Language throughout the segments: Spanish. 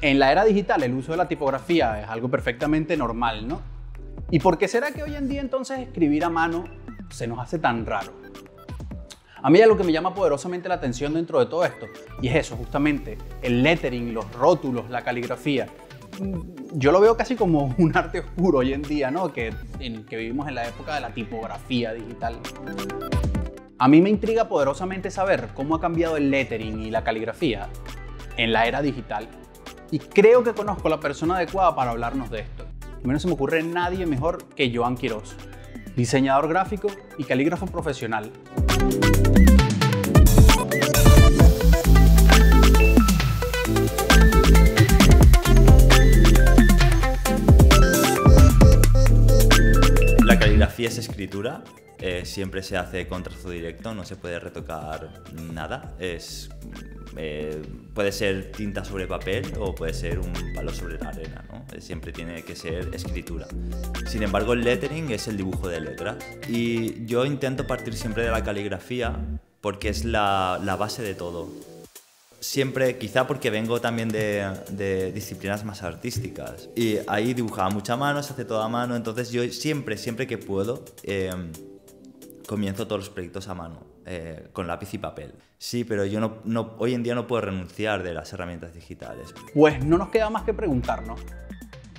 En la era digital el uso de la tipografía es algo perfectamente normal, ¿no? ¿Y por qué será que hoy en día entonces escribir a mano se nos hace tan raro? A mí es lo que me llama poderosamente la atención dentro de todo esto, y es eso, justamente, el lettering, los rótulos, la caligrafía, yo lo veo casi como un arte oscuro hoy en día, ¿no? Que, vivimos en la época de la tipografía digital. A mí me intriga poderosamente saber cómo ha cambiado el lettering y la caligrafía en la era digital. Y creo que conozco la persona adecuada para hablarnos de esto. A no se me ocurre nadie mejor que Joan Quirós, diseñador gráfico y calígrafo profesional. Caligrafía es escritura, eh, siempre se hace con trazo directo, no se puede retocar nada. Es, eh, puede ser tinta sobre papel o puede ser un palo sobre la arena, eh, siempre tiene que ser escritura. Sin embargo, el lettering es el dibujo de letras. Y yo intento partir siempre de la caligrafía porque es la base de todo siempre, quizá porque vengo también de, disciplinas más artísticas. Y ahí dibujaba mucha mano, se hace toda a mano, entonces yo siempre, siempre que puedo, em, comienzo todos los proyectos a mano. Eh, con lápiz y papel. Sí, pero yo hoy en día no puedo renunciar de las herramientas digitales. Pues no nos queda más que preguntarnos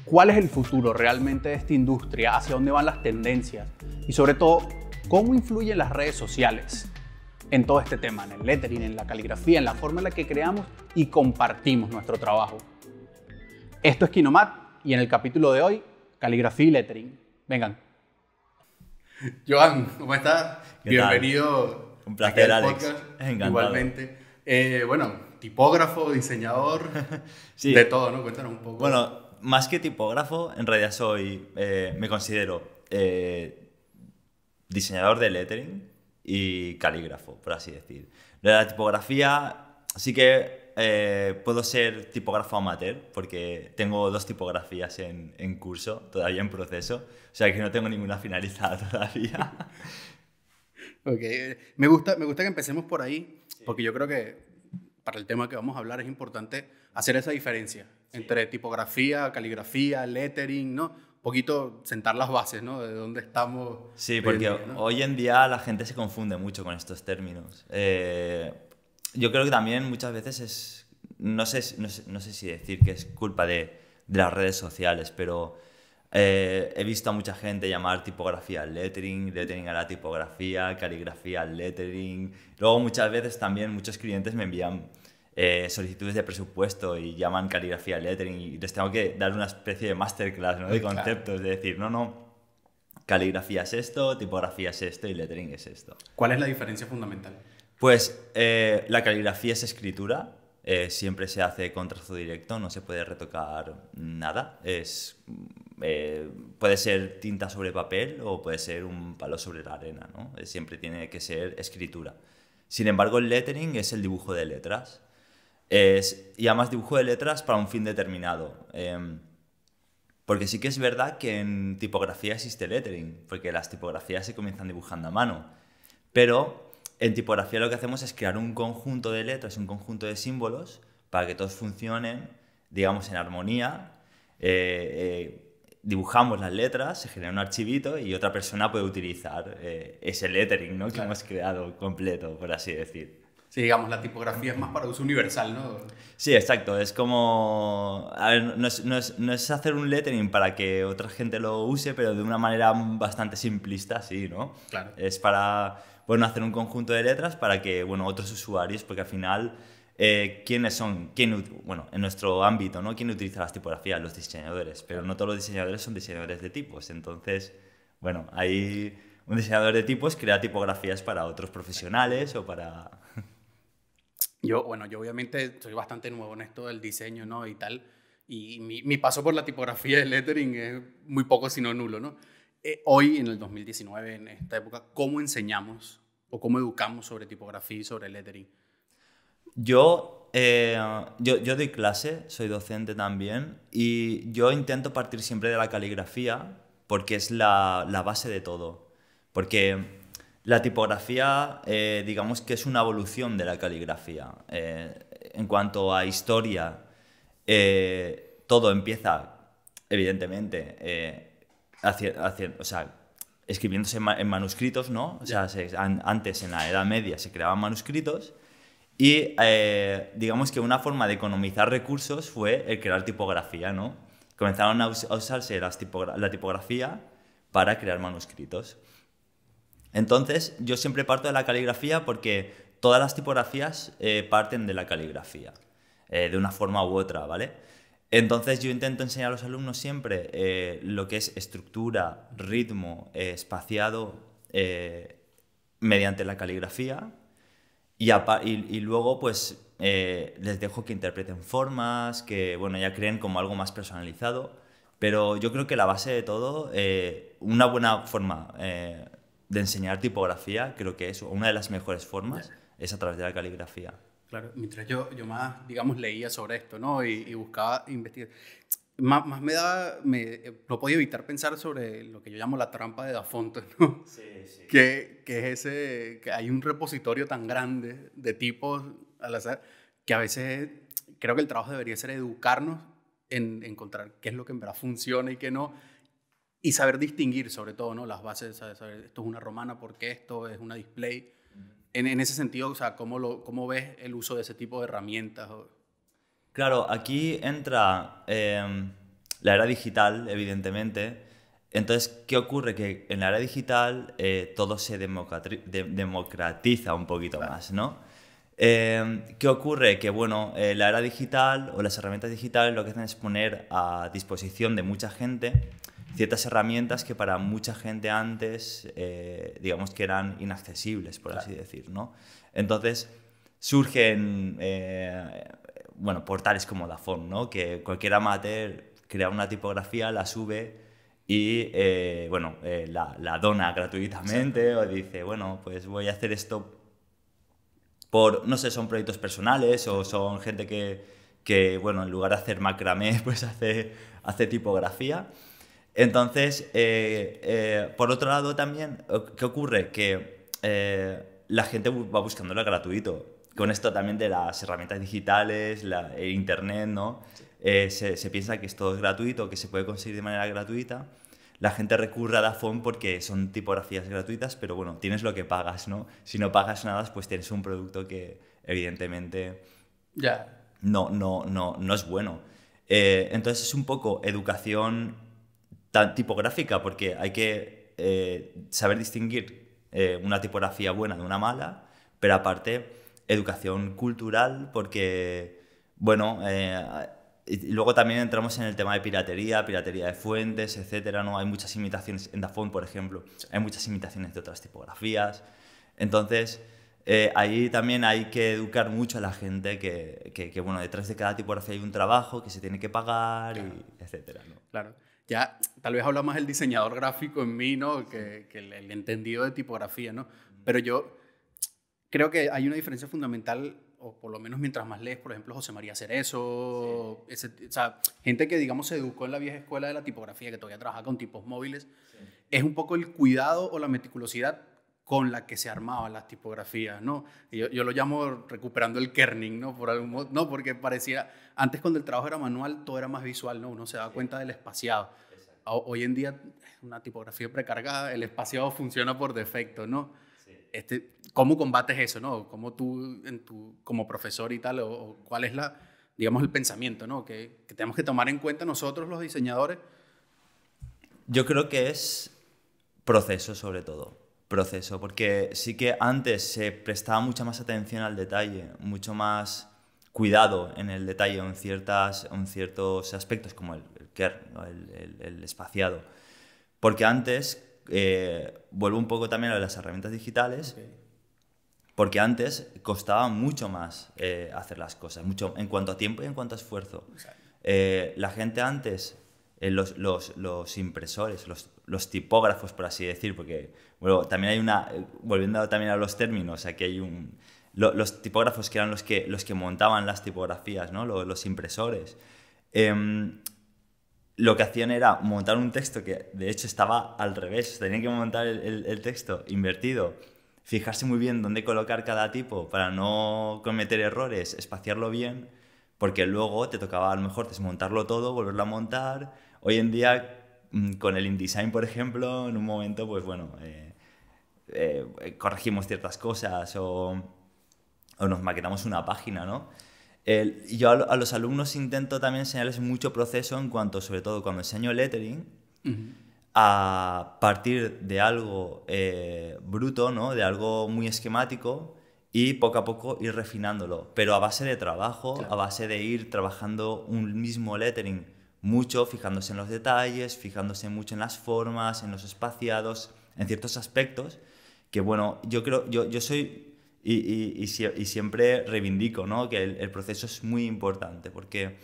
cuál es el futuro realmente de esta industria, hacia dónde van las tendencias y sobre todo cómo influyen las redes sociales en todo este tema, en el lettering, en la caligrafía, en la forma en la que creamos y compartimos nuestro trabajo. Esto es Kinomat y en el capítulo de hoy, caligrafía y lettering. Vengan. Joan, ¿cómo estás? Bienvenido. Un placer, Alex. Igualmente. Eh, bueno, tipógrafo, diseñador, de todo, ¿no? Cuéntanos un poco. Bueno, más que tipógrafo, en realidad soy, eh, me considero eh, diseñador de lettering, y calígrafo, por así decir. De la tipografía, sí que eh, puedo ser tipógrafo amateur, porque tengo dos tipografías en, en, curso, todavía en proceso, o sea que no tengo ninguna finalizada todavía. ok, me gusta, me gusta que empecemos por ahí, porque yo creo que para el tema que vamos a hablar es importante hacer esa diferencia entre tipografía, caligrafía, lettering, ¿no? poquito sentar las bases, ¿no? De dónde estamos. Sí, porque hoy, en día la gente se confunde mucho con estos términos. Eh, yo creo que también muchas veces es, no sé, no sé, si decir que es culpa de, las redes sociales, pero eh, he visto a mucha gente llamar tipografía al lettering, lettering a la tipografía, caligrafía al lettering. Luego muchas veces también muchos clientes me envían eh, solicitudes de presupuesto y llaman caligrafía lettering y les tengo que dar una especie de masterclass de conceptos, de decir, no, no, caligrafía es esto, tipografía es esto y lettering es esto. ¿Cuál es la diferencia fundamental? Pues eh, la caligrafía es escritura, eh, siempre se hace con trazo directo, no se puede retocar nada. Es, puede ser tinta sobre papel o puede ser un palo sobre la arena, ¿no? siempre tiene que ser escritura. Sin embargo, el lettering es el dibujo de letras y además dibujo de letras para un fin determinado. Em, porque sí que es verdad que en tipografía existe lettering, porque las tipografías se comienzan dibujando a mano. Pero en tipografía lo que hacemos es crear un conjunto de letras, un conjunto de símbolos, para que todos funcionen, digamos, en armonía. Eh, eh, dibujamos las letras, se genera un archivito y otra persona puede utilizar eh, ese lettering ¿no? que hemos creado completo, por así decir digamos, la tipografía es más para uso universal, ¿no? Sí, exacto. Es como. A ver, no es, no, es, hacer un lettering para que otra gente lo use, pero de una manera bastante simplista, sí, ¿no? Claro. Es para, bueno, hacer un conjunto de letras para que, bueno, otros usuarios, porque al final. Eh, quiénes son, quién, bueno, en nuestro ámbito, ¿no? ¿Quién utiliza las tipografías? Los diseñadores, pero no todos los diseñadores son diseñadores de tipos, entonces, bueno, hay... un diseñador de tipos crea tipografías para otros profesionales o para yo, bueno, yo obviamente soy bastante nuevo en esto del diseño, ¿no? Y tal. Y mi, paso por la tipografía y lettering es muy poco, sino nulo, ¿no? Eh, hoy, en el 2019, en esta época, ¿cómo enseñamos o cómo educamos sobre tipografía y sobre lettering? Eh, yo, yo, doy clase, soy docente también, y yo intento partir siempre de la caligrafía porque es la, la base de todo. Porque la tipografía, eh, digamos que es una evolución de la caligrafía. Eh, en cuanto a historia, eh, todo empieza, evidentemente, escribiéndose en, manuscritos, ¿no? O antes en la Edad Media se creaban manuscritos y digamos que una forma de economizar recursos fue el crear tipografía, ¿no? Comenzaron a, usarse la tipografía para crear manuscritos. Entonces, yo siempre parto de la caligrafía porque todas las tipografías eh, parten de la caligrafía, eh, de una forma u otra, ¿vale? Entonces, yo intento enseñar a los alumnos siempre eh, lo que es estructura, ritmo, espaciado, mediante la caligrafía. Y, y luego, pues, les dejo que interpreten formas, que, bueno, ya creen como algo más personalizado. Pero yo creo que la base de todo, una buena forma de enseñar tipografía, creo que es una de las mejores formas, es a través de la caligrafía. Claro, mientras yo, yo más, digamos, leía sobre esto, ¿no? Y, buscaba investigar. Más, me daba, me, no podía evitar pensar sobre lo que yo llamo la trampa de Dafonte, ¿no? Sí, sí. Que, que es ese, que hay un repositorio tan grande de tipos al azar, que a veces creo que el trabajo debería ser educarnos en encontrar qué es lo que en verdad funciona y qué no y saber distinguir sobre todo, ¿no? Las bases, saber, esto es una romana porque esto es una display. en, ese sentido, o sea, ¿cómo, lo, ¿cómo ves el uso de ese tipo de herramientas? Claro, aquí entra em, la era digital, evidentemente. Entonces, ¿qué ocurre? Que en la era digital eh, todo se democratiza un poquito más, ¿no? Em, ¿Qué ocurre? Que bueno, eh, la era digital o las herramientas digitales lo que hacen es poner a disposición de mucha gente ciertas herramientas que para mucha gente antes, eh, digamos que eran inaccesibles, por así decir, ¿no? Entonces surgen, eh, bueno, portales como Dafont, ¿no? Que cualquier amateur crea una tipografía, la sube y, eh, bueno, la, dona gratuitamente o dice, bueno, pues voy a hacer esto por, no sé, son proyectos personales o son gente que, que bueno, en lugar de hacer macramé, pues hace, hace tipografía. Entonces, eh, eh, por otro lado también, ¿qué ocurre? Que eh, la gente va buscando lo gratuito. Con esto también de las herramientas digitales, Internet, ¿no? Se, piensa que esto es gratuito, que se puede conseguir de manera gratuita. La gente recurre a Dafont porque son tipografías gratuitas, pero bueno, tienes lo que pagas, ¿no? Si no pagas nada, pues tienes un producto que evidentemente ya no, no, no, no es bueno. entonces es un poco educación tipográfica, porque hay que eh, saber distinguir eh, una tipografía buena de una mala, pero aparte educación cultural, porque, bueno, eh, y luego también entramos en el tema de piratería, piratería de fuentes, etcétera, ¿no? Hay muchas imitaciones, en Dafont, por ejemplo, hay muchas imitaciones de otras tipografías. Entonces, ahí también hay que educar mucho a la gente que, que, bueno, detrás de cada tipografía hay un trabajo que se tiene que pagar, y etcétera, ¿no? Claro ya tal vez habla más el diseñador gráfico en mí, ¿no? Que, el, entendido de tipografía, ¿no? Pero yo creo que hay una diferencia fundamental, o por lo menos mientras más lees, por ejemplo, José María Cerezo, o sea, gente que, digamos, se educó en la vieja escuela de la tipografía, que todavía trabaja con tipos móviles, es un poco el cuidado o la meticulosidad con la que se armaban las tipografías, ¿no? Yo, lo llamo recuperando el kerning, ¿no? Por algún modo, no, porque parecía, antes cuando el trabajo era manual, todo era más visual, ¿no? Uno se da cuenta del espaciado. Hoy en día, una tipografía precargada, el espaciado funciona por defecto, ¿no? Este, ¿Cómo combates eso, no? ¿Cómo tú, en tu, como profesor y tal, o, cuál es la, digamos, el pensamiento, ¿no? que tenemos que tomar en cuenta nosotros, los diseñadores. Yo creo que es proceso, sobre todo proceso, porque sí que antes se prestaba mucha más atención al detalle, mucho más cuidado en el detalle, en, ciertas, en ciertos aspectos como el, el care, el, espaciado. Porque antes, eh, vuelvo un poco también a las herramientas digitales, porque antes costaba mucho más eh, hacer las cosas, mucho en cuanto a tiempo y en cuanto a esfuerzo. Eh, la gente antes eh, los, impresores, los, tipógrafos, por así decir, porque bueno, también hay una, eh, volviendo también a los términos, aquí hay un, los tipógrafos que eran los que, los que montaban las tipografías, ¿no? los, impresores. Em, lo que hacían era montar un texto que de hecho estaba al revés, tenían que montar el, texto invertido, fijarse muy bien dónde colocar cada tipo para no cometer errores, espaciarlo bien, porque luego te tocaba a lo mejor desmontarlo todo, volverlo a montar, Hoy en día, mm, con el InDesign, por ejemplo, en un momento, pues bueno, eh, eh, corregimos ciertas cosas o, nos maquetamos una página, ¿no? yo a, los alumnos intento también enseñarles mucho proceso en cuanto, sobre todo cuando enseño lettering, a partir de algo eh, bruto, ¿no? De algo muy esquemático y poco a poco ir refinándolo, pero a base de trabajo, a base de ir trabajando un mismo lettering mucho fijándose en los detalles, fijándose mucho en las formas, en los espaciados, en ciertos aspectos, que bueno, yo creo, yo, yo soy y, y, siempre reivindico ¿no? que el, proceso es muy importante, porque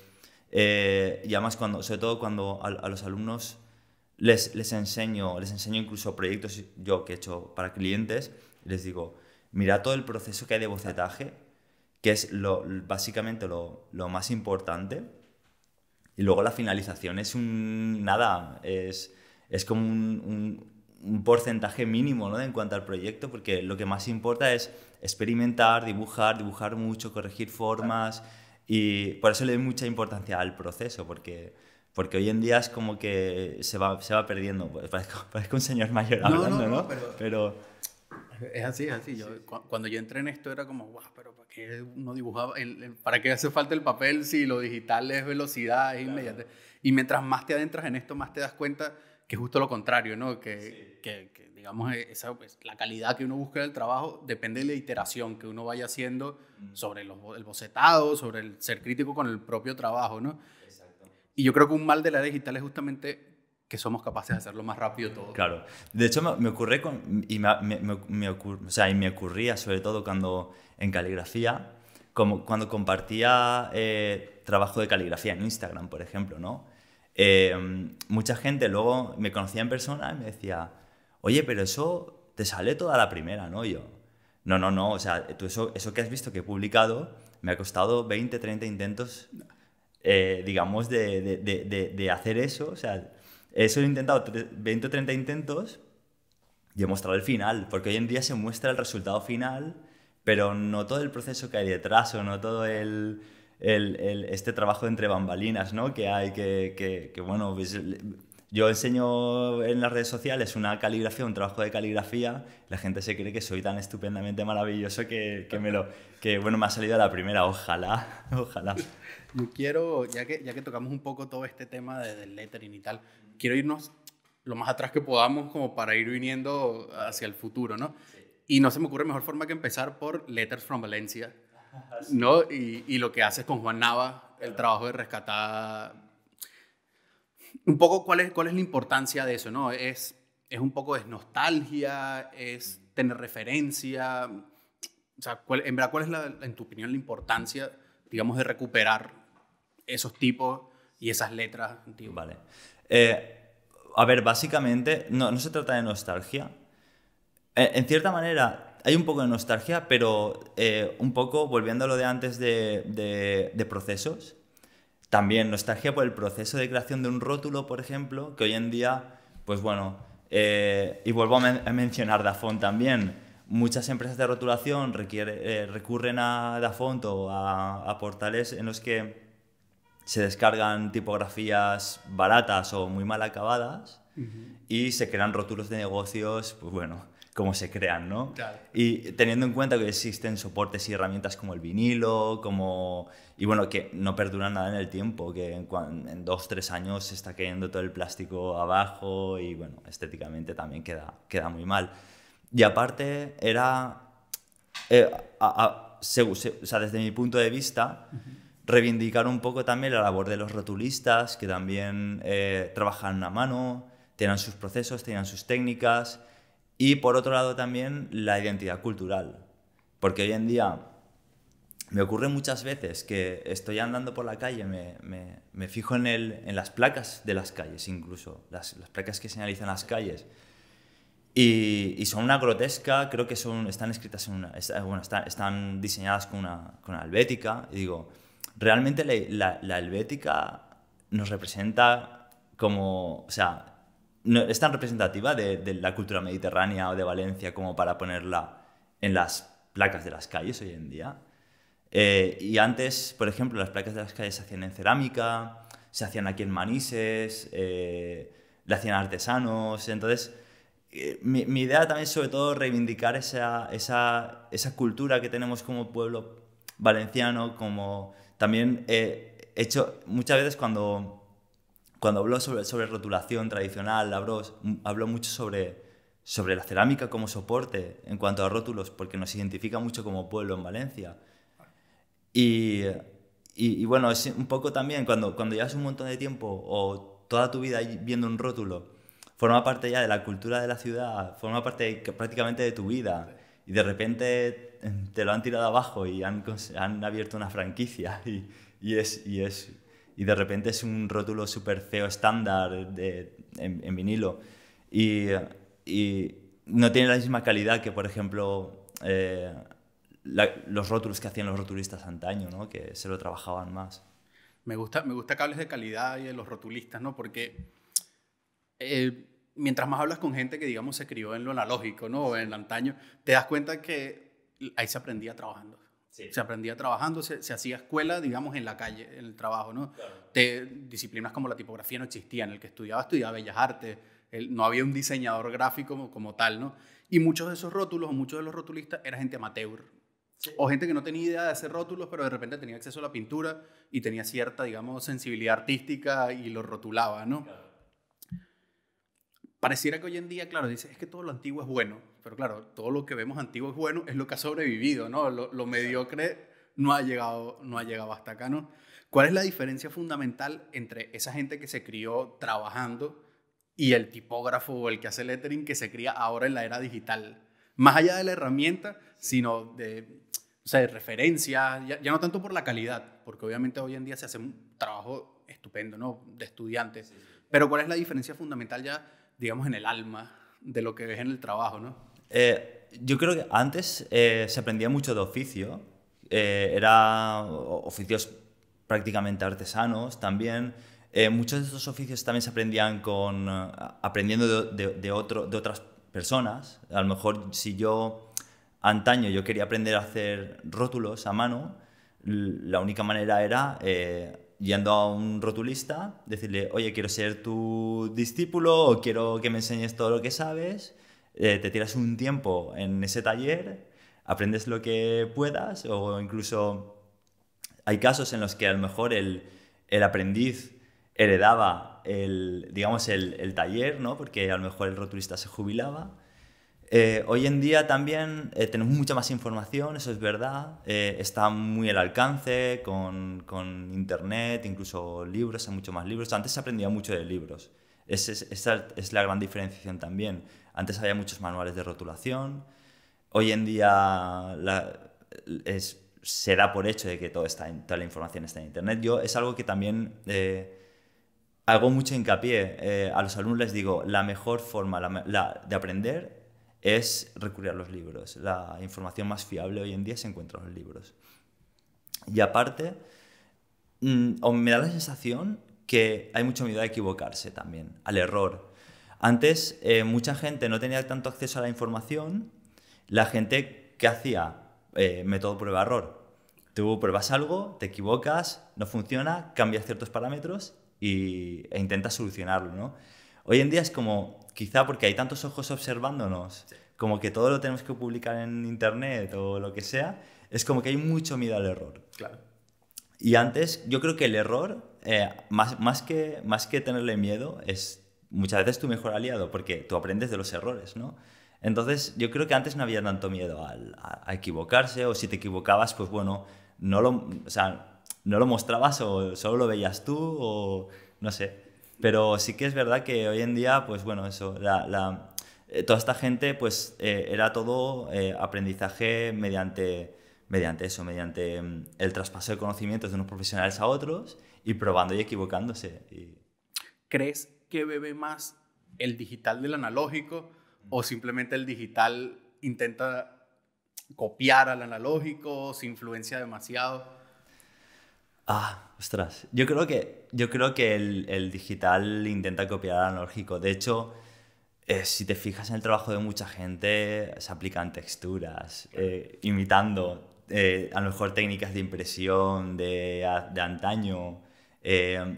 eh, y además cuando, sobre todo cuando a, a los alumnos les, les, enseño, les enseño incluso proyectos yo que he hecho para clientes, les digo, mira todo el proceso que hay de bocetaje, que es lo, básicamente lo, lo más importante, y luego la finalización es un. nada, es, es como un, un, porcentaje mínimo ¿no? en cuanto al proyecto, porque lo que más importa es experimentar, dibujar, dibujar mucho, corregir formas. Y por eso le doy mucha importancia al proceso, porque, porque hoy en día es como que se va, se va perdiendo. parece un señor mayor hablando, ¿no? no, pero Es así, es así. Yo, cuando yo entré en esto era como, guau, pero ¿para qué dibujaba? ¿Para qué hace falta el papel si lo digital es velocidad, es Y mientras más te adentras en esto, más te das cuenta que es justo lo contrario, ¿no? Que, que, digamos, e, pues, la calidad que uno busca del trabajo depende de la iteración que uno vaya haciendo mm. sobre los, el bocetado, sobre el ser crítico con el propio trabajo, ¿no? Exacto. Y yo creo que un mal de la digital es justamente que somos capaces de hacerlo más rápido todo. Claro. De hecho, me, ocurre y me, me, o sea, y me ocurría sobre todo cuando en caligrafía, como cuando compartía eh, trabajo de caligrafía en Instagram, por ejemplo, ¿no? Eh, mucha gente luego me conocía en persona y me decía, oye, pero eso te sale toda la primera, ¿no? yo, no, no, no, o sea, tú eso, eso que has visto que he publicado me ha costado 20, 30 intentos, eh, digamos, de, de, de, de hacer eso, o sea, eso he intentado 20 o 30 intentos y he mostrado el final, porque hoy en día se muestra el resultado final, pero no todo el proceso que hay detrás o no todo el, este trabajo entre bambalinas ¿no? que hay, que, bueno, pues, yo enseño en las redes sociales una caligrafía, un trabajo de caligrafía, la gente se cree que soy tan estupendamente maravilloso que, que me lo que bueno, me ha salido a la primera, ojalá, ojalá. Yo quiero, ya que, ya que tocamos un poco todo este tema del lettering y tal, quiero irnos lo más atrás que podamos como para ir viniendo hacia el futuro, ¿no? Y no se me ocurre mejor forma que empezar por Letters from Valencia, ¿no? Y, lo que haces con Juan Nava, el trabajo de rescatar... Un poco cuál es, cuál es la importancia de eso, ¿no? Es, es un poco de nostalgia, es tener referencia, o sea, en verdad, ¿cuál es, en tu opinión, la importancia, digamos, de recuperar esos tipos y esas letras antiguas? Vale. Eh, a ver, básicamente, no, se trata de nostalgia. Eh, en cierta manera, hay un poco de nostalgia, pero eh, un poco volviendo lo de antes de, de, procesos. También nostalgia por el proceso de creación de un rótulo, por ejemplo, que hoy en día, pues bueno, y vuelvo a, mencionar Dafont también. Muchas empresas de rotulación recurren a Dafont o a, a, portales en los que se descargan tipografías baratas o muy mal acabadas y se crean rótulos de negocios, pues bueno, como se crean, ¿no? Y teniendo en cuenta que existen soportes y herramientas como el vinilo, como... Y bueno, que no perduran nada en el tiempo, que en, dos, tres años se está cayendo todo el plástico abajo y bueno, estéticamente también queda, queda muy mal. Y aparte era... Eh, o sea, desde mi punto de vista reivindicar un poco también la labor de los rotulistas, que también eh, trabajan a mano, tienen sus procesos, tienen sus técnicas, y por otro lado también la identidad cultural, porque hoy en día me ocurre muchas veces que estoy andando por la calle, me, fijo en, el, en, las placas de las calles incluso, las, placas que señalizan las calles, y, son una grotesca, creo que son, están escritas en una, están, diseñadas con una, con una y digo, realmente la, helvética nos representa como, o sea, es tan representativa de, la cultura mediterránea o de Valencia como para ponerla en las placas de las calles hoy en día. Eh, y antes, por ejemplo, las placas de las calles se hacían en cerámica, se hacían aquí en Manises, eh, la hacían artesanos, entonces... Eh, mi, idea también es sobre todo reivindicar esa, esa, cultura que tenemos como pueblo valenciano, como también he hecho muchas veces cuando, cuando hablo sobre, sobre rotulación tradicional, hablo, hablo mucho sobre, sobre la cerámica como soporte en cuanto a rótulos, porque nos identifica mucho como pueblo en Valencia. Y, y, bueno, es un poco también cuando, cuando llevas un montón de tiempo o toda tu vida viendo un rótulo, forma parte ya de la cultura de la ciudad, forma parte prácticamente de tu vida. Y de repente te lo han tirado abajo y han, han abierto una franquicia y, y, es, y, es, y de repente es un rótulo súper feo estándar de, en, vinilo y, y, no tiene la misma calidad que, por ejemplo, eh, los rótulos que hacían los rotulistas antaño, ¿no? que se lo trabajaban más. Me gusta, me gusta que hables de calidad y de los rotulistas, ¿no? porque... Eh, mientras más hablas con gente que, digamos, se crió en lo analógico, ¿no? En antaño, te das cuenta que ahí se aprendía trabajando. Se aprendía trabajando, se, hacía escuela, digamos, en la calle, en el trabajo, ¿no? disciplinas como la tipografía no existían, el que estudiaba estudiaba bellas artes, no había un diseñador gráfico como, tal, ¿no? Y muchos de esos rótulos, o muchos de los rotulistas, era gente amateur. O gente que no tenía idea de hacer rótulos, pero de repente tenía acceso a la pintura y tenía cierta, digamos, sensibilidad artística y lo rotulaba, ¿no? Claro. Pareciera que hoy en día, claro, dice es que todo lo antiguo es bueno, pero claro, todo lo que vemos antiguo es bueno, es lo que ha sobrevivido, ¿no? Lo, mediocre no ha, llegado, no ha llegado hasta acá, ¿no? ¿Cuál es la diferencia fundamental entre esa gente que se crió trabajando y el tipógrafo o el que hace lettering que se cría ahora en la era digital? Más allá de la herramienta, sino de, o sea, de ya, no tanto por la calidad, porque obviamente hoy en día se hace un trabajo estupendo, ¿no? De estudiantes. Pero ¿cuál es la diferencia fundamental ya digamos, en el alma de lo que ves en el trabajo, ¿no? Eh, yo creo que antes eh, se aprendía mucho de oficio, eh, era oficios prácticamente artesanos también. Eh, muchos de estos oficios también se aprendían con, aprendiendo de, otro, de otras personas. A lo mejor si yo antaño yo quería aprender a hacer rótulos a mano, la única manera era yendo a un rotulista, decirle, oye, quiero ser tu discípulo o quiero que me enseñes todo lo que sabes, eh, te tiras un tiempo en ese taller, aprendes lo que puedas o incluso hay casos en los que a lo mejor el, aprendiz heredaba el, digamos, el, taller, ¿no? porque a lo mejor el rotulista se jubilaba eh, hoy en día también eh, tenemos mucha más información, eso es verdad, eh, está muy al alcance con, internet, incluso libros, hay mucho más libros. Antes se aprendía mucho de libros, esa es la gran diferenciación también. Antes había muchos manuales de rotulación, hoy en día se da por hecho de que toda, toda la información está en internet. Yo es algo que también hago mucho hincapié. a los alumnos les digo, la mejor forma de aprender es recurrir a los libros. La información más fiable hoy en día se encuentra en los libros. Y aparte, mm, me da la sensación que hay mucho miedo a equivocarse también, al error. Antes eh, mucha gente no tenía tanto acceso a la información, la gente ¿qué hacía eh, método prueba-error. Tú pruebas algo, te equivocas, no funciona, cambias ciertos parámetros e intentas solucionarlo. Hoy en día es como quizá porque hay tantos ojos observándonos, como que todo lo tenemos que publicar en internet o lo que sea, es como que hay mucho miedo al error. Claro. Y antes, yo creo que el error, eh, más, más, que, más que tenerle miedo, es muchas veces tu mejor aliado, porque tú aprendes de los errores, ¿no? Entonces, yo creo que antes no había tanto miedo al, a, equivocarse, o si te equivocabas, pues bueno, no lo, o sea, no lo mostrabas o solo lo veías tú, o no sé. Pero sí que es verdad que hoy en día, pues bueno, eso, eh, toda esta gente, pues eh, era todo eh, aprendizaje mediante, mediante eso, mediante mm, el traspaso de conocimientos de unos profesionales a otros y probando y equivocándose. Y... ¿Crees que bebe más el digital del analógico o simplemente el digital intenta copiar al analógico, se influencia demasiado? Ah, ostras. Yo creo que, yo creo que el, el digital intenta copiar al analógico. De hecho, eh, si te fijas en el trabajo de mucha gente, se aplican texturas, eh, imitando eh, a lo mejor técnicas de impresión de, de antaño.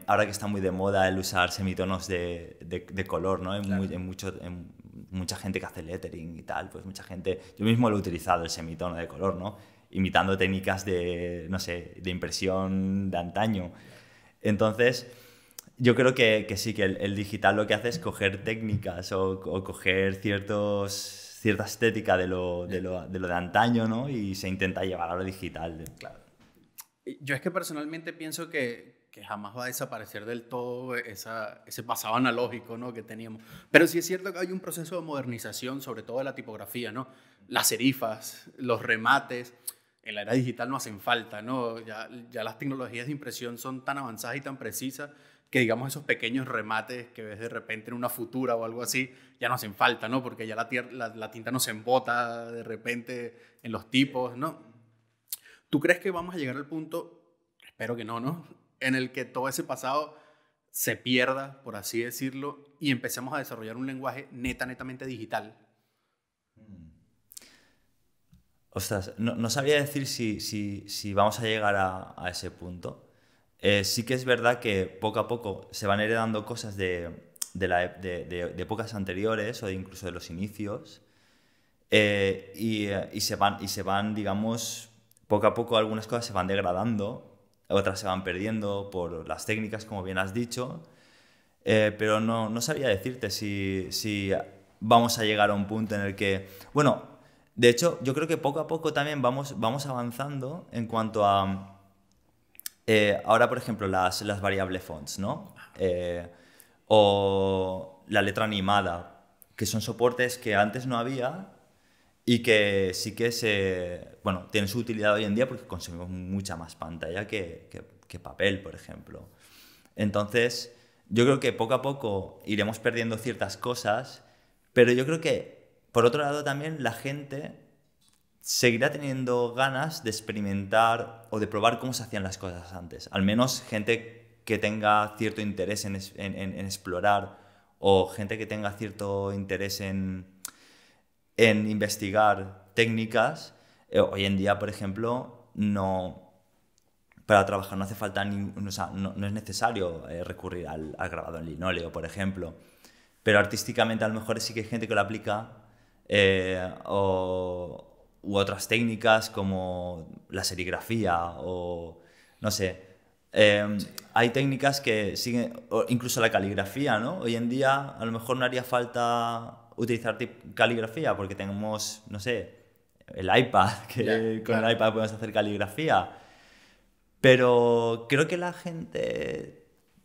ahora que está muy de moda el usar semitonos de, de, de color, ¿no? mucho, en mucha gente que hace lettering y tal, pues mucha gente, yo mismo lo he utilizado el semitono de color, ¿no? imitando técnicas de, no sé, de impresión de antaño. Entonces, yo creo que, que sí, que el, digital lo que hace es coger técnicas o, coger ciertos, cierta estética de lo, de lo, de, lo, de antaño, ¿no? Y se intenta llevar a lo digital. Claro. Yo es que personalmente pienso que, que jamás va a desaparecer del todo esa, ese pasado analógico ¿no? que teníamos. Pero sí es cierto que hay un proceso de modernización, sobre todo de la tipografía, ¿no? Las serifas, los remates en la era digital no hacen falta, ¿no? Ya, las tecnologías de impresión son tan avanzadas y tan precisas que digamos esos pequeños remates que ves de repente en una futura o algo así, ya no hacen falta, ¿no? Porque ya la, tinta no se embota de repente en los tipos, ¿no? ¿Tú crees que vamos a llegar al punto, espero que no, ¿no? En el que todo ese pasado se pierda, por así decirlo, y empecemos a desarrollar un lenguaje neta, netamente digital? Ostras, no, no sabría decir si, si, si, vamos a llegar a, ese punto. Eh, sí que es verdad que poco a poco se van heredando cosas de, de, e, de, de épocas anteriores o incluso de los inicios eh, y, se van, y se van, digamos, poco a poco algunas cosas se van degradando, otras se van perdiendo por las técnicas, como bien has dicho, eh, pero no, no, sabía decirte si, si vamos a llegar a un punto en el que, bueno, de hecho, yo creo que poco a poco también vamos, vamos avanzando en cuanto a... Eh, ahora, por ejemplo, las, las variables fonts, ¿no? Eh, o la letra animada, que son soportes que antes no había y que sí que se, bueno, tienen su utilidad hoy en día porque consumimos mucha más pantalla que, que papel, por ejemplo. Entonces, yo creo que poco a poco iremos perdiendo ciertas cosas, pero yo creo que por otro lado, también la gente seguirá teniendo ganas de experimentar o de probar cómo se hacían las cosas antes. Al menos gente que tenga cierto interés en, explorar o gente que tenga cierto interés en, en investigar técnicas. Eh, hoy en día, por ejemplo, no, para trabajar no hace falta ni, no, es necesario eh, recurrir al, al, grabado en linóleo, por ejemplo. Pero artísticamente a lo mejor sí que hay gente que lo aplica eh, o, u otras técnicas como la serigrafía o no sé. Em, hay técnicas que siguen, incluso la caligrafía, ¿no? Hoy en día a lo mejor no haría falta utilizar caligrafía porque tenemos, no sé, el iPad, que con el iPad podemos hacer caligrafía. Pero creo que la gente...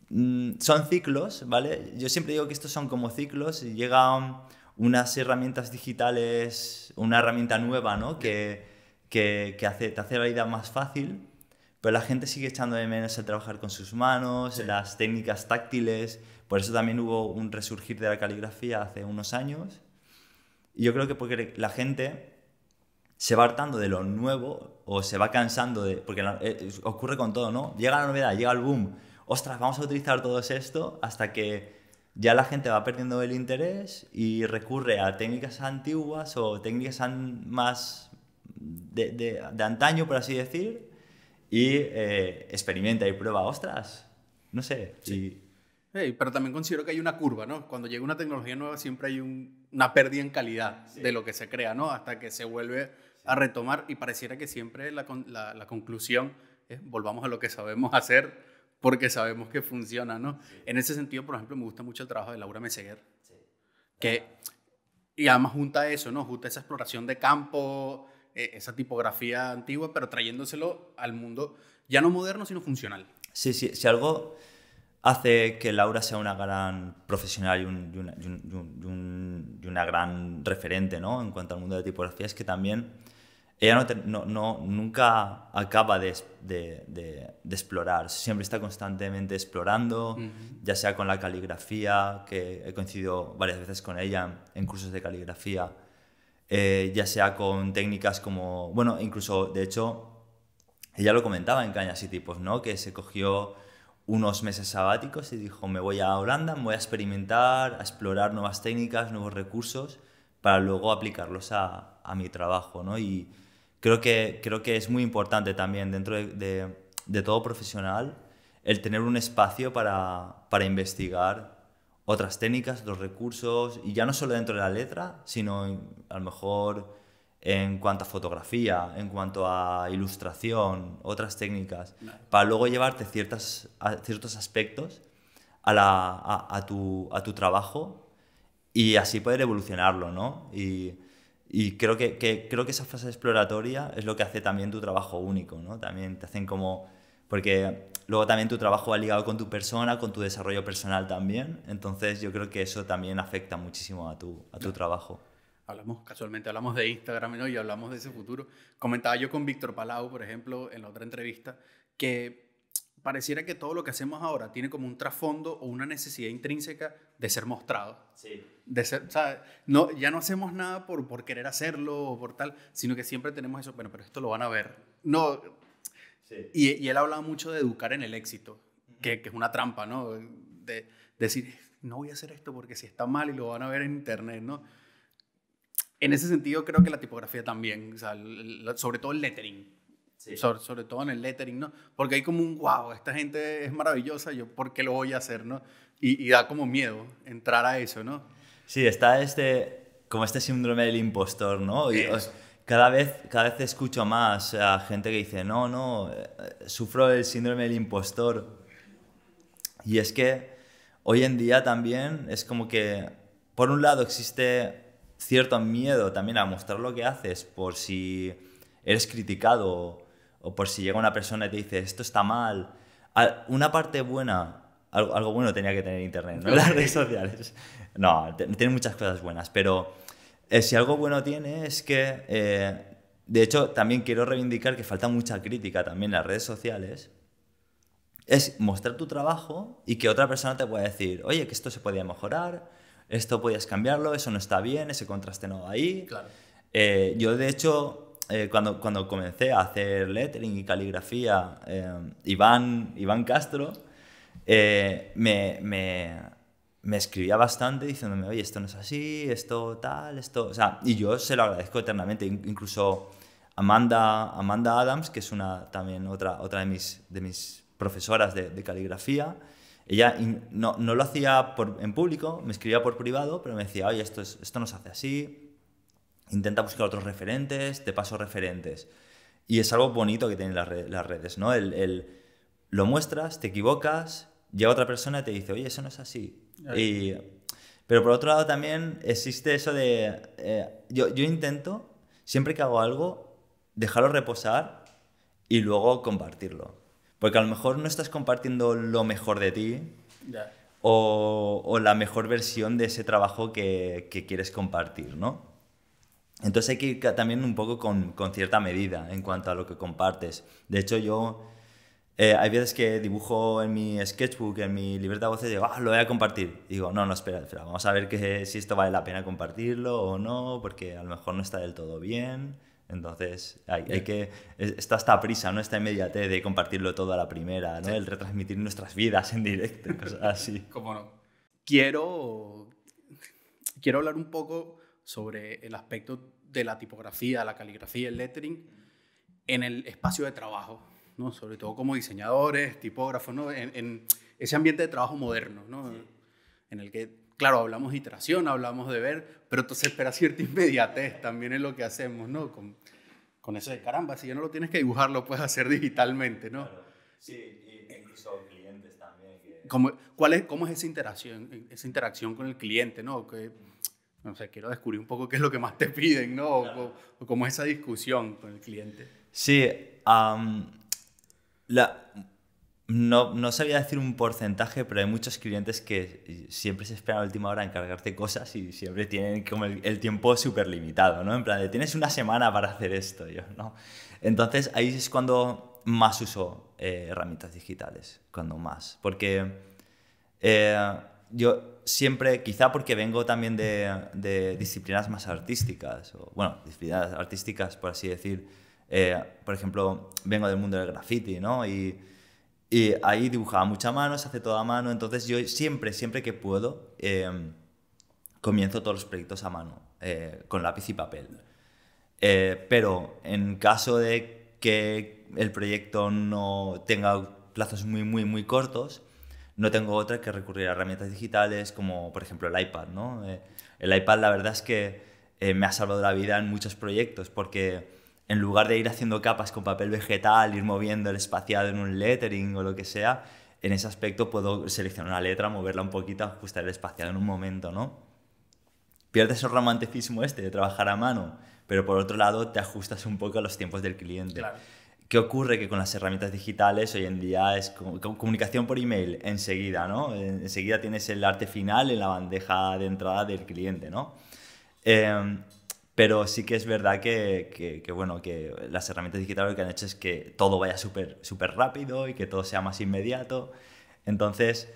Mm, son ciclos, ¿vale? Yo siempre digo que estos son como ciclos y llega unas herramientas digitales, una herramienta nueva, ¿no? Que, que, que hace, te hace la vida más fácil, pero la gente sigue echando de menos el trabajar con sus manos, las técnicas táctiles. Por eso también hubo un resurgir de la caligrafía hace unos años. Y yo creo que porque la gente se va hartando de lo nuevo o se va cansando de... Porque eh, ocurre con todo, ¿no? Llega la novedad, llega el boom. Ostras, vamos a utilizar todo esto hasta que ya la gente va perdiendo el interés y recurre a técnicas antiguas o técnicas más de, de, de antaño, por así decir, y eh, experimenta y prueba, ostras, no sé. Sí. pero también considero que hay una curva, ¿no? Cuando llega una tecnología nueva siempre hay una pérdida en calidad de lo que se crea, ¿no? Hasta que se vuelve a retomar y pareciera que siempre la, la conclusión es volvamos a lo que sabemos hacer porque sabemos que funciona, ¿no? En ese sentido, por ejemplo, me gusta mucho el trabajo de Laura Meseguer, sí. que, y además junta eso, ¿no? Junta esa exploración de campo, eh, esa tipografía antigua, pero trayéndoselo al mundo ya no moderno, sino funcional. Sí, sí, si algo hace que Laura sea una gran profesional y, y, una, una gran referente, ¿no? En cuanto al mundo de tipografía, es que también ella no, no, nunca acaba de, de, de, explorar, siempre está constantemente explorando, ya sea con la caligrafía, que he coincidido varias veces con ella en cursos de caligrafía, eh, ya sea con técnicas como, bueno, incluso de hecho, ella lo comentaba en Cañas y Tipos, ¿no? Que se cogió unos meses sabáticos y dijo, me voy a Holanda, me voy a experimentar, a explorar nuevas técnicas, nuevos recursos, para luego aplicarlos a, a mi trabajo, ¿no? Y, creo que, creo que es muy importante también dentro de, de, todo profesional el tener un espacio para, para, investigar otras técnicas, otros recursos, y ya no solo dentro de la letra, sino a lo mejor en cuanto a fotografía, en cuanto a ilustración, otras técnicas, para luego llevarte ciertas, a, ciertos aspectos a, la, a, tu, a tu trabajo y así poder evolucionarlo, ¿no? Y, y creo que, que, creo que esa fase exploratoria es lo que hace también tu trabajo único, ¿no? También te hacen como... Porque luego también tu trabajo va ligado con tu persona, con tu desarrollo personal también. Entonces yo creo que eso también afecta muchísimo a tu, a tu trabajo. Hablamos, casualmente hablamos de Instagram y hablamos de ese futuro. Comentaba yo con Víctor Palau, por ejemplo, en la otra entrevista, que pareciera que todo lo que hacemos ahora tiene como un trasfondo o una necesidad intrínseca de ser mostrado. De ser, No, ya no hacemos nada por, por querer hacerlo o por tal, sino que siempre tenemos eso, bueno, pero esto lo van a ver. No. Y, y, él hablaba mucho de educar en el éxito, que, es una trampa, ¿no? De, decir, no voy a hacer esto porque si está mal y lo van a ver en internet, ¿no? En ese sentido creo que la tipografía también, sobre todo el lettering sobre, todo en el lettering, ¿no? Porque hay como un, guau, esta gente es maravillosa, yo, ¿por qué lo voy a hacer, no? Y, da como miedo entrar a eso, ¿no? Sí, está este, como este síndrome del impostor, ¿no? Y, cada, vez, cada vez escucho más a gente que dice, no, no, eh, sufro el síndrome del impostor. Y es que hoy en día también es como que, por un lado, existe cierto miedo también a mostrar lo que haces por si eres criticado o por si llega una persona y te dice, esto está mal. Ah, una parte buena, algo, bueno tenía que tener Internet, ¿no? Las redes sociales. No, tiene muchas cosas buenas, pero eh, si algo bueno tiene es que, eh, de hecho, también quiero reivindicar que falta mucha crítica también en las redes sociales. Es mostrar tu trabajo y que otra persona te pueda decir, oye, que esto se podía mejorar, esto podías cambiarlo, eso no está bien, ese contraste no va ahí. Claro. Eh, yo, de hecho, eh, cuando, cuando comencé a hacer lettering y caligrafía, eh, Iván, Iván Castro eh, me, me, me, escribía bastante diciéndome, oye, esto no es así, esto tal, esto... O sea, y yo se lo agradezco eternamente. Incluso Amanda, Amanda Adams, que es una, también otra, otra de, mis, de mis profesoras de, caligrafía, ella no, no, lo hacía por, en público, me escribía por privado, pero me decía, oye, esto, esto no se hace así, intenta buscar otros referentes, te paso referentes. Y es algo bonito que tienen las, redes, ¿no? El, lo muestras, te equivocas, llega otra persona y te dice, oye, eso no es así. pero por otro lado también existe eso de, eh, yo, intento, siempre que hago algo, dejarlo reposar y luego compartirlo. Porque a lo mejor no estás compartiendo lo mejor de ti o, la mejor versión de ese trabajo que, que quieres compartir, ¿no? Entonces hay que ir también un poco con, con cierta medida en cuanto a lo que compartes. De hecho, yo eh, hay veces que dibujo en mi sketchbook, en mi libertad de voces, digo, ah, lo voy a compartir. digo, no, no, espera, vamos a ver que, si esto vale la pena compartirlo o no, porque a lo mejor no está del todo bien. Entonces, hay, que. Está esta prisa, ¿no? está inmediatez de compartirlo todo a la primera, ¿no? El retransmitir nuestras vidas en directo, así. ¿Cómo no? Quiero. Quiero hablar un poco sobre el aspecto de la tipografía, la caligrafía, el lettering en el espacio de trabajo, ¿no? sobre todo como diseñadores, tipógrafos, ¿no? en, ese ambiente de trabajo moderno, ¿no? en el que, claro, hablamos de iteración, hablamos de ver, pero entonces espera cierta inmediatez también en lo que hacemos, ¿no? Con, con eso de caramba, si ya no lo tienes que dibujar, lo puedes hacer digitalmente, ¿no? Sí, incluso clientes también. ¿Cómo, cuál es, ¿Cómo es esa interacción, esa interacción con el cliente, ¿no? Que, no sé, quiero descubrir un poco qué es lo que más te piden, ¿no? O, como cómo es esa discusión con el cliente. Sí, la, no, no, sabía decir un porcentaje, pero hay muchos clientes que siempre se esperan a última hora a encargarte cosas y siempre tienen como el, tiempo súper limitado, ¿no? En plan, tienes una semana para hacer esto, yo, ¿no? Entonces ahí es cuando más uso eh, herramientas digitales, cuando más, porque... Eh, yo siempre, quizá porque vengo también de, disciplinas más artísticas, bueno, disciplinas artísticas, por así decir. Eh, por ejemplo, vengo del mundo del graffiti, ¿no? Y, ahí dibujaba mucha mano, se hace todo a mano, entonces yo siempre, siempre que puedo, em, comienzo todos los proyectos a mano, eh, con lápiz y papel. Eh, pero en caso de que el proyecto no tenga plazos muy, muy, muy cortos, no tengo otra que recurrir a herramientas digitales como por ejemplo el iPad. Eh, el iPad la verdad es que eh, me ha salvado la vida en muchos proyectos porque en lugar de ir haciendo capas con papel vegetal, ir moviendo el espaciado en un lettering o lo que sea, en ese aspecto puedo seleccionar una letra, moverla un poquito, ajustar el espaciado en un momento, ¿no? Pierdes el romanticismo este de trabajar a mano, pero por otro lado te ajustas un poco a los tiempos del cliente. ¿Qué ocurre? Que con las herramientas digitales hoy en día es comunicación por email enseguida, ¿no? Enseguida tienes el arte final en la bandeja de entrada del cliente, ¿no? Em, pero sí que es verdad que, bueno, que las herramientas digitales lo que han hecho es que todo vaya súper rápido y que todo sea más inmediato. Entonces,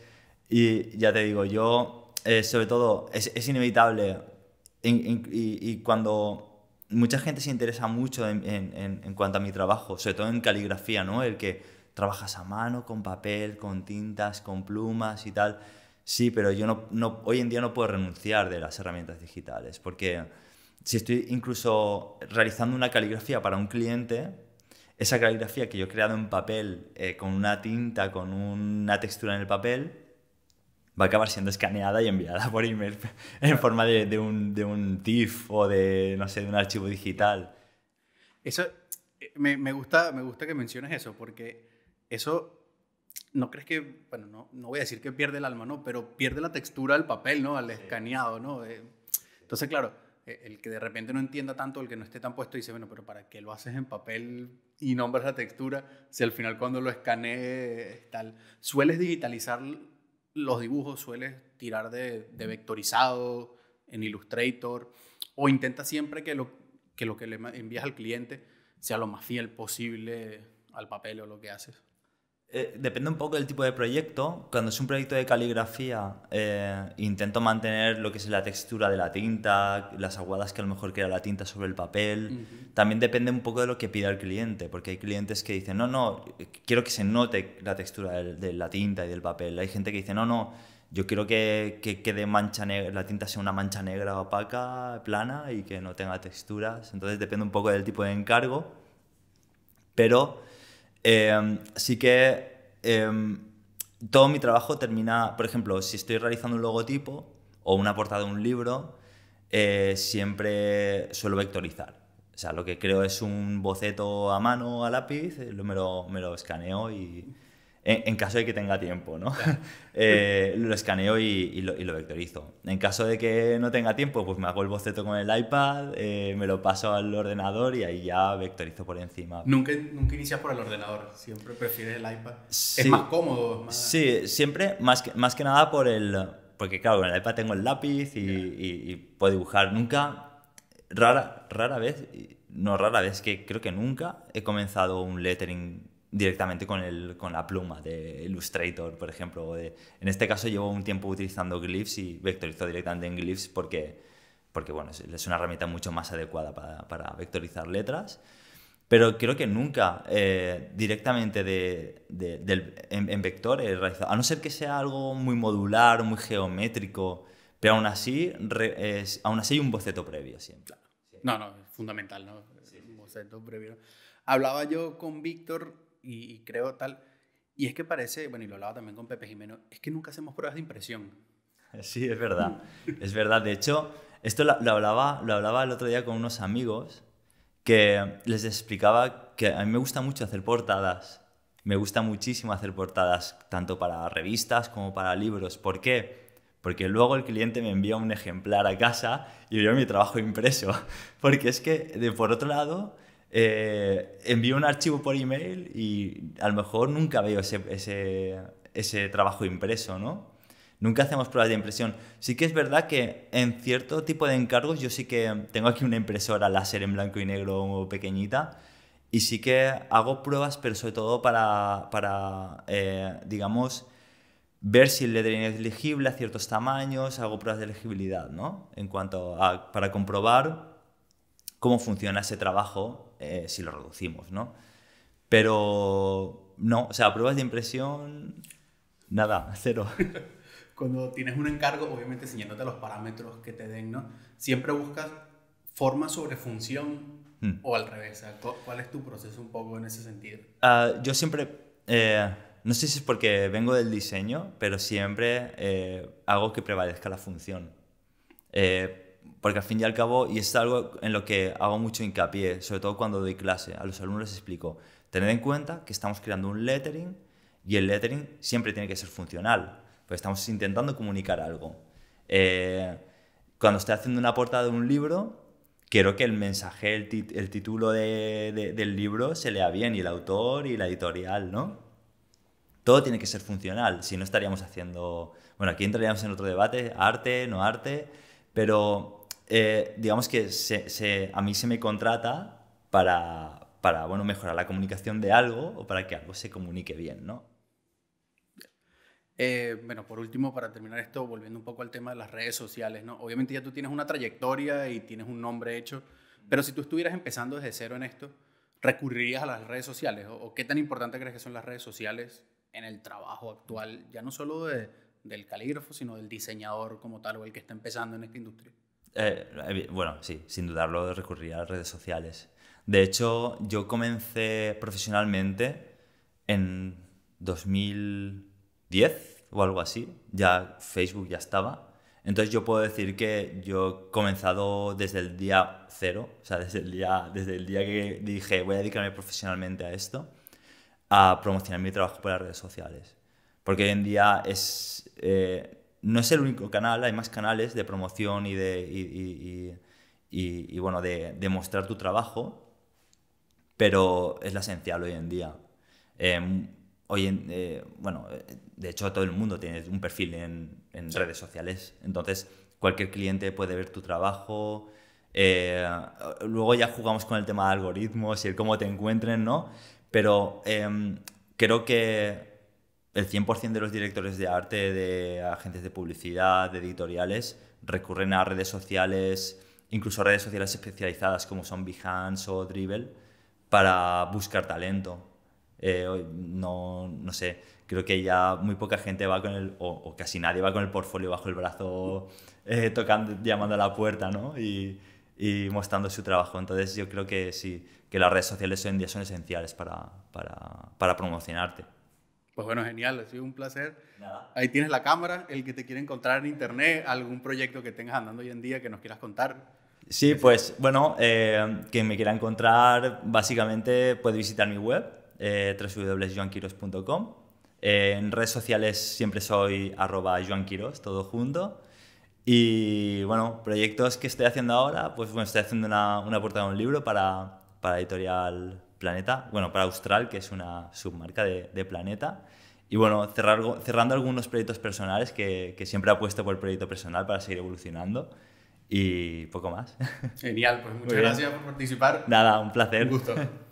y ya te digo, yo, eh, sobre todo, es, inevitable. y cuando mucha gente se interesa mucho en, cuanto a mi trabajo, sobre todo en caligrafía, ¿no? El que trabajas a mano, con papel, con tintas, con plumas y tal. Sí, pero yo no, hoy en día no puedo renunciar de las herramientas digitales, porque si estoy incluso realizando una caligrafía para un cliente, esa caligrafía que yo he creado en papel, eh, con una tinta, con una textura en el papel, va a acabar siendo escaneada y enviada por email en forma de, de, un, de un TIFF o de, no sé, de un archivo digital. Eso, eh, me, me, gusta, me gusta que menciones eso, porque eso, no crees que, bueno, no, no voy a decir que pierde el alma, ¿no? Pero pierde la textura al papel, ¿no? Al escaneado, ¿no? Eh, entonces, claro, eh, el que de repente no entienda tanto, el que no esté tan puesto, dice, bueno, pero ¿para qué lo haces en papel y nombras la textura si al final cuando lo escanees, tal? ¿Sueles digitalizar los dibujos sueles tirar de, vectorizado en Illustrator o intenta siempre que lo, que lo que le envías al cliente sea lo más fiel posible al papel o lo que haces. Eh, depende un poco del tipo de proyecto. Cuando es un proyecto de caligrafía, eh, intento mantener lo que es la textura de la tinta, las aguadas que a lo mejor crea la tinta sobre el papel. También depende un poco de lo que pida el cliente, porque hay clientes que dicen, no, no, quiero que se note la textura de, la tinta y del papel. Hay gente que dice, no, no, yo quiero que, quede mancha la tinta sea una mancha negra opaca, plana y que no tenga texturas. Entonces depende un poco del tipo de encargo, pero Así em, que em, todo mi trabajo termina, por ejemplo, si estoy realizando un logotipo o una portada de un libro, eh, siempre suelo vectorizar. O sea, lo que creo es un boceto a mano, a lápiz, eh, me lo escaneo y, en, caso de que tenga tiempo, ¿no? Eh, lo escaneo y, lo, vectorizo. En caso de que no tenga tiempo, pues me hago el boceto con el iPad, eh, me lo paso al ordenador y ahí ya vectorizo por encima. Nunca, nunca inicias por el ordenador, siempre prefieres el iPad. es más cómodo. Es más... Sí, siempre, más que, más que nada por el... Porque claro, con el iPad tengo el lápiz y, y puedo dibujar. Nunca, rara, rara vez, no rara vez, que creo que nunca he comenzado un lettering directamente con, el, con la pluma de Illustrator, por ejemplo. de, en este caso llevo un tiempo utilizando Glyphs y vectorizo directamente en Glyphs porque, porque bueno, es, una herramienta mucho más adecuada para, para vectorizar letras. Pero creo que nunca eh, directamente de, del, en, en, vector realizado, a no ser que sea algo muy modular, muy geométrico, pero aún así, es, así hay un boceto previo siempre. No, no, es fundamental, ¿no? Un boceto previo. Hablaba yo con Víctor y, creo tal. Y es que parece, bueno, y lo hablaba también con Pepe Jimeno, es que nunca hacemos pruebas de impresión. Sí, es verdad, es verdad. De hecho, esto lo, hablaba, lo hablaba el otro día con unos amigos que les explicaba que a mí me gusta mucho hacer portadas. Me gusta muchísimo hacer portadas, tanto para revistas como para libros. ¿Por qué? porque luego el cliente me envía un ejemplar a casa y yo mi trabajo impreso. Porque es que, de por otro lado, eh, envío un archivo por email y a lo mejor nunca veo ese, ese, ese trabajo impreso, ¿no? Nunca hacemos pruebas de impresión. Sí que es verdad que en cierto tipo de encargos yo sí que tengo aquí una impresora láser en blanco y negro pequeñita y sí que hago pruebas, pero sobre todo para, para eh, digamos, ver si el lettering es legible a ciertos tamaños, hago pruebas de legibilidad, ¿no? En cuanto a, para comprobar cómo funciona ese trabajo eh, si lo reducimos, ¿no? Pero no, o sea, pruebas de impresión, nada, cero. Cuando tienes un encargo, obviamente enseñándote los parámetros que te den, ¿no? Siempre buscas forma sobre función hmm. o al revés. ¿Cuál es tu proceso un poco en ese sentido? Ah, yo siempre, eh, no sé si es porque vengo del diseño, pero siempre eh, hago que prevalezca la función. Eh, porque al fin y al cabo, y es algo en lo que hago mucho hincapié, sobre todo cuando doy clase, a los alumnos les explico, tened en cuenta que estamos creando un lettering y el lettering siempre tiene que ser funcional, pues estamos intentando comunicar algo. Eh, cuando estoy haciendo una portada de un libro, quiero que el mensaje, el, el título del libro se lea bien, y el autor y la editorial, ¿no? Todo tiene que ser funcional, si no estaríamos haciendo... Bueno, aquí entraríamos en otro debate, arte, no arte, pero eh, digamos que se, a mí se me contrata para, para bueno, mejorar la comunicación de algo o para que algo se comunique bien, ¿no? Eh, bueno, por último, para terminar esto, volviendo un poco al tema de las redes sociales, ¿no? Obviamente ya tú tienes una trayectoria y tienes un nombre hecho, pero si tú estuvieras empezando desde cero en esto, ¿recurrirías a las redes sociales? ¿O, qué tan importante crees que son las redes sociales en el trabajo actual, ya no solo de, del calígrafo, sino del diseñador como tal o el que está empezando en esta industria? Eh, eh, bueno, sí, sin dudarlo recurrir a las redes sociales. De hecho, yo comencé profesionalmente en 2010 o algo así. Ya Facebook ya estaba. Entonces yo puedo decir que yo he comenzado desde el día cero, o sea, desde el día, desde el día que dije voy a dedicarme profesionalmente a esto, a promocionar mi trabajo por las redes sociales. Porque hoy en día es... Eh, no es el único canal, hay más canales de promoción y de, y, bueno, de, mostrar tu trabajo, pero es la esencial hoy en día. Em, hoy en, eh, bueno, de hecho todo el mundo tiene un perfil en, redes sociales, entonces cualquier cliente puede ver tu trabajo. Eh, luego ya jugamos con el tema de algoritmos y cómo te encuentren, ¿no? Pero em, creo que el 100% de los directores de arte, de agentes de publicidad, de editoriales, recurren a redes sociales, incluso redes sociales especializadas como son Behance o Dribbble, para buscar talento. Eh, no, no, sé, creo que ya muy poca gente va con el, o, casi nadie va con el portfolio bajo el brazo, eh, tocando, llamando a la puerta, ¿no? Y, mostrando su trabajo. Entonces yo creo que sí, que las redes sociales hoy en día son esenciales para, para promocionarte. Pues bueno, genial, ha sido un placer. Ahí tienes la cámara, el que te quiera encontrar en internet, algún proyecto que tengas andando hoy en día que nos quieras contar. Sí, pues bueno, eh, quien me quiera encontrar, básicamente puede visitar mi web, eh, www.joanquiros.com. Eh, en redes sociales siempre soy arroba joanquiros, todo junto. Y bueno, proyectos que estoy haciendo ahora, pues bueno, estoy haciendo una, una portada de un libro para, para editorial Planeta, bueno, para Austral, que es una submarca de, Planeta. Y bueno, cerrando algunos proyectos personales que, que siempre apuesto por el proyecto personal para seguir evolucionando y poco más. Genial, pues muchas gracias por participar. Nada, un placer. Un gusto.